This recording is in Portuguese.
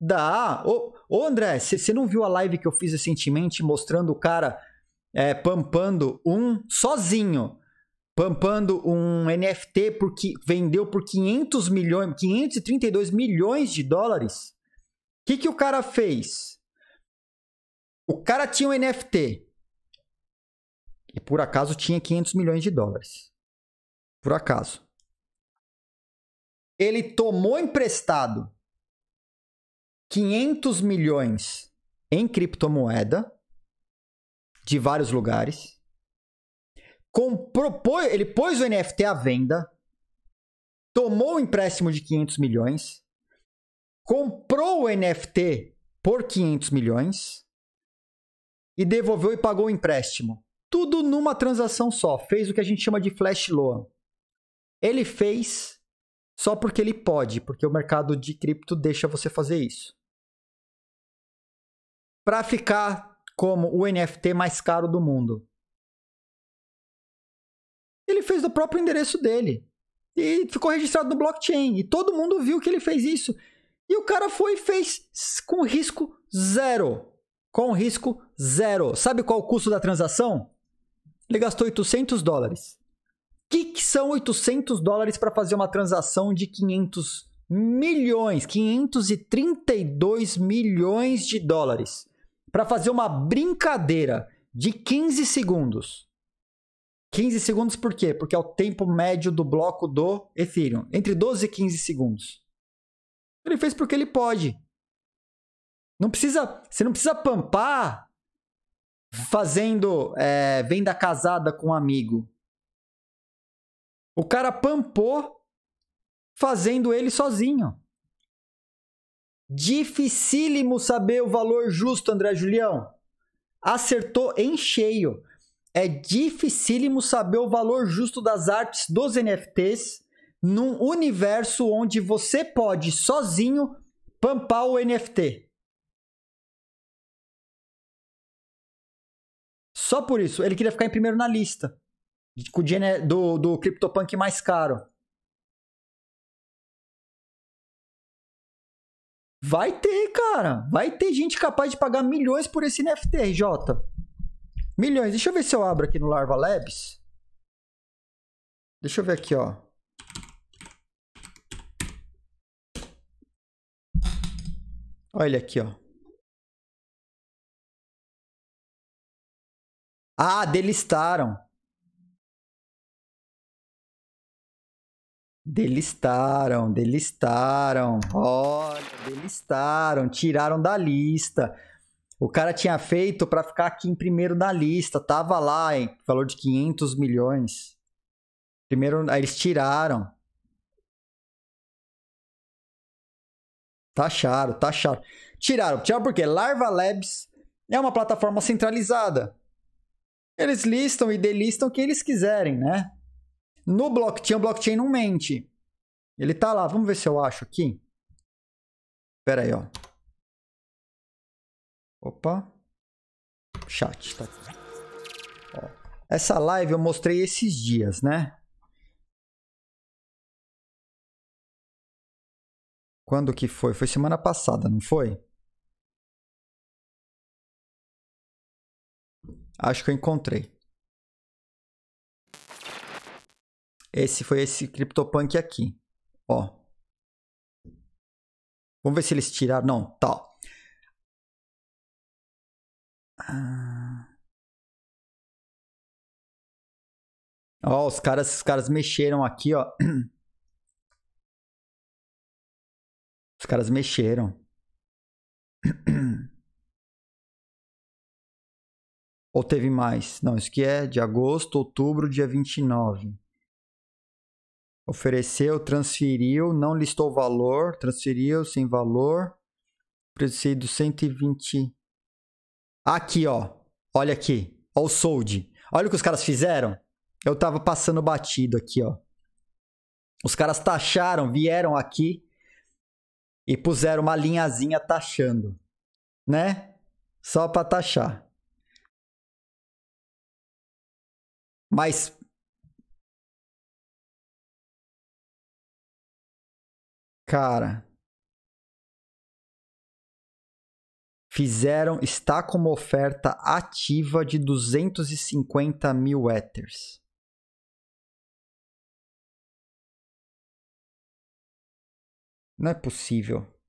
Dá. Ô, ô André, você não viu a live que eu fiz recentemente mostrando o cara é, pampando um sozinho? Pampando um NFT porque vendeu por 500 milhões, 532 milhões de dólares. O que, que o cara fez? O cara tinha um NFT. E por acaso tinha 500 milhões de dólares. Por acaso. Ele tomou emprestado 500 milhões em criptomoeda de vários lugares. Comprou, ele pôs o NFT à venda, tomou um empréstimo de 500 milhões, comprou o NFT por 500 milhões e devolveu e pagou o empréstimo. Tudo numa transação só. Fez o que a gente chama de flash loan. Ele fez só porque ele pode, porque o mercado de cripto deixa você fazer isso para ficar como o NFT mais caro do mundo. Ele fez do próprio endereço dele e ficou registrado no blockchain e todo mundo viu que ele fez isso. E o cara foi e fez com risco zero. Com risco zero. Sabe qual o custo da transação? Ele gastou 800 dólares. O que, que são 800 dólares para fazer uma transação de 500 milhões, 532 milhões de dólares para fazer uma brincadeira de 15 segundos. 15 segundos por quê? Porque é o tempo médio do bloco do Ethereum, entre 12 e 15 segundos. Ele fez porque ele pode. Não precisa, você não precisa pampar fazendo é, venda casada com um amigo. O cara pampou fazendo ele sozinho. Dificílimo saber o valor justo, André Julião. Acertou em cheio. É dificílimo saber o valor justo das artes dos NFTs num universo onde você pode sozinho pampar o NFT. Só por isso, ele queria ficar em primeiro na lista do, do CryptoPunk mais caro. Vai ter, cara. Vai ter gente capaz de pagar milhões por esse NFT, RJ. Milhões. Deixa eu ver se eu abro aqui no Larva Labs. Deixa eu ver aqui, ó. Olha aqui, ó. Ah, delistaram. Delistaram, delistaram. Olha, delistaram, tiraram da lista. O cara tinha feito para ficar aqui em primeiro da lista, tava lá, hein? Valor de 500 milhões. Primeiro, aí eles tiraram. Taxaram, tá taxaram. Tá tiraram, tiraram porque Larva Labs é uma plataforma centralizada. Eles listam e delistam o que eles quiserem, né? No blockchain, o blockchain não mente. Ele tá lá. Vamos ver se eu acho aqui. Pera aí, ó. Opa. Chat, tá aqui. Ó. Essa live eu mostrei esses dias, né? Quando que foi? Foi semana passada, não foi? Acho que eu encontrei. Esse foi esse CryptoPunk aqui. Ó. Vamos ver se eles tiraram. Não, tá. Ó, ah. os caras, os caras mexeram aqui, ó. Os caras mexeram. Ou teve mais? Não, isso aqui é de agosto, outubro, dia 29 ofereceu, transferiu, não listou valor, transferiu sem valor, preciso 120. Aqui, ó. Olha aqui. Olha o sold. Olha o que os caras fizeram. Eu tava passando batido aqui, ó. Os caras taxaram, vieram aqui e puseram uma linhazinha taxando, né? Só para taxar. Mas Cara. Fizeram, está com uma oferta ativa de 250 mil Ethers. Não é possível.